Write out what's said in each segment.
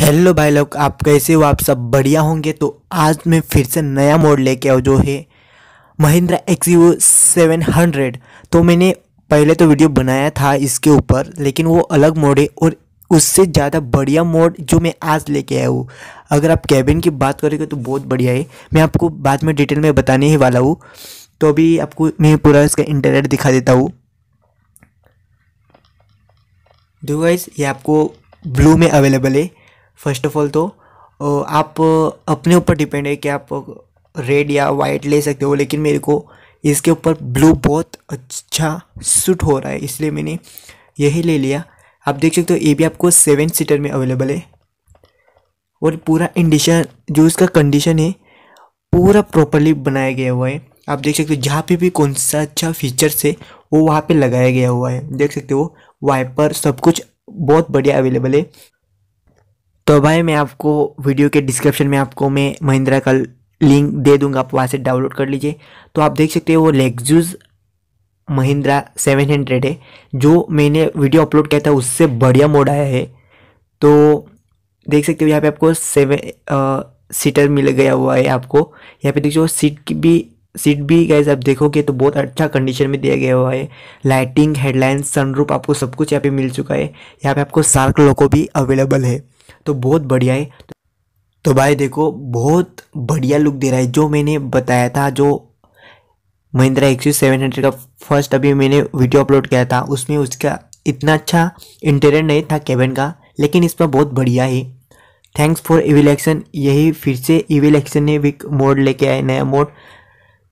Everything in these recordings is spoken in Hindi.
हेलो भाई लोग आप कैसे हो आप सब बढ़िया होंगे तो आज मैं फिर से नया मॉडल लेके आओ जो है महिंद्रा सेवन हंड्रेड तो मैंने पहले तो वीडियो बनाया था इसके ऊपर लेकिन वो अलग मोड है और उससे ज़्यादा बढ़िया मोड जो मैं आज लेके आया हूँ अगर आप कैबिन की बात करेंगे तो बहुत बढ़िया है मैं आपको बाद में डिटेल में बताने ही वाला हूँ तो अभी आपको मैं पूरा इसका इंटरनेट दिखा देता हूँ डिवाइस ये आपको ब्लू में अवेलेबल है फर्स्ट ऑफ ऑल तो आप अपने ऊपर डिपेंड है कि आप रेड या वाइट ले सकते हो लेकिन मेरे को इसके ऊपर ब्लू बहुत अच्छा सूट हो रहा है इसलिए मैंने यही ले लिया आप देख सकते हो ये भी आपको सेवन सीटर में अवेलेबल है और पूरा इंडिशन जो इसका कंडीशन है पूरा प्रॉपरली बनाया गया हुआ है आप देख सकते हो जहाँ पे भी कौन सा अच्छा फीचर्स है वो वहाँ पे लगाया गया हुआ है देख सकते हो वाइपर सब कुछ बहुत बढ़िया अवेलेबल है तो भाई मैं आपको वीडियो के डिस्क्रिप्शन में आपको मैं महिंद्रा का लिंक दे दूंगा आप वहाँ से डाउनलोड कर लीजिए तो आप देख सकते हो वो लेगजूज महिंद्रा सेवन हंड्रेड है जो मैंने वीडियो अपलोड किया था उससे बढ़िया मोड आया है तो देख सकते हो यहाँ पे आपको सेवन सीटर मिल गया हुआ है आपको यहाँ पे देखो सीट की भी सीट भी गैस आप देखोगे तो बहुत अच्छा कंडीशन में दिया गया हुआ है लाइटिंग हेडलाइन सनरूफ आपको सब कुछ यहाँ पे मिल चुका है यहाँ पे आपको सार्क लोको भी अवेलेबल है तो बहुत बढ़िया है तो भाई देखो बहुत बढ़िया लुक दे रहा है जो मैंने बताया था जो महिंद्रा एक्सयू सेवन हंड्रेड का फर्स्ट अभी मैंने वीडियो अपलोड किया था उसमें उसका इतना अच्छा इंटेरियर नहीं था केबिन का लेकिन इस पर बहुत बढ़िया है थैंक्स फॉर एक्शन यही फिर से ईवी एक्शन ने भी मोड लेके आए नया मोड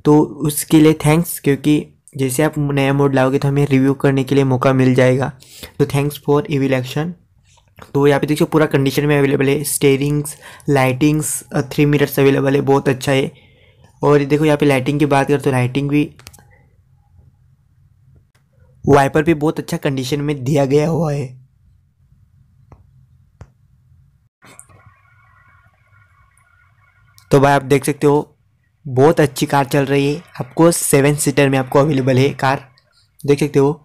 तो उसके लिए थैंक्स क्योंकि जैसे आप नया मोड लाओगे तो हमें रिव्यू करने के लिए मौका मिल जाएगा तो थैंक्स फॉर ईवी एक्शन तो यहाँ पे देखिए पूरा कंडीशन में अवेलेबल है steerings lightings three minutes available है बहुत अच्छा है और देखो यहाँ पे लाइटिंग की बात करें तो लाइटिंग भी वाइपर भी बहुत अच्छा कंडीशन में दिया गया हुआ है तो भाई आप देख सकते हो बहुत अच्छी कार चल रही है आपको सेवन सीटर में आपको अवेलेबल है कार देख सकते हो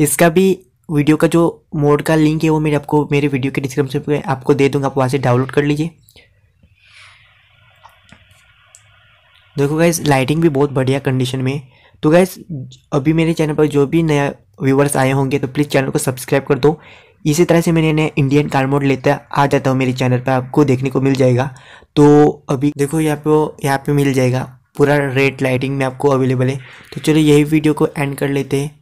इसका भी वीडियो का जो मोड का लिंक है वो मेरे आपको मेरे वीडियो के डिस्क्रिप्शन पर आपको दे दूंगा आप वहाँ से डाउनलोड कर लीजिए देखो गैस लाइटिंग भी बहुत बढ़िया कंडीशन में तो गैस अभी मेरे चैनल पर जो भी नया व्यूवर्स आए होंगे तो प्लीज़ चैनल को सब्सक्राइब कर दो इसी तरह से मैंने नया इंडियन कार मोड लेता आ जाता हूँ मेरे चैनल पर आपको देखने को मिल जाएगा तो अभी देखो यहाँ पे यहाँ पे मिल जाएगा पूरा रेड लाइटिंग में आपको अवेलेबल है तो चलो यही वीडियो को एंड कर लेते हैं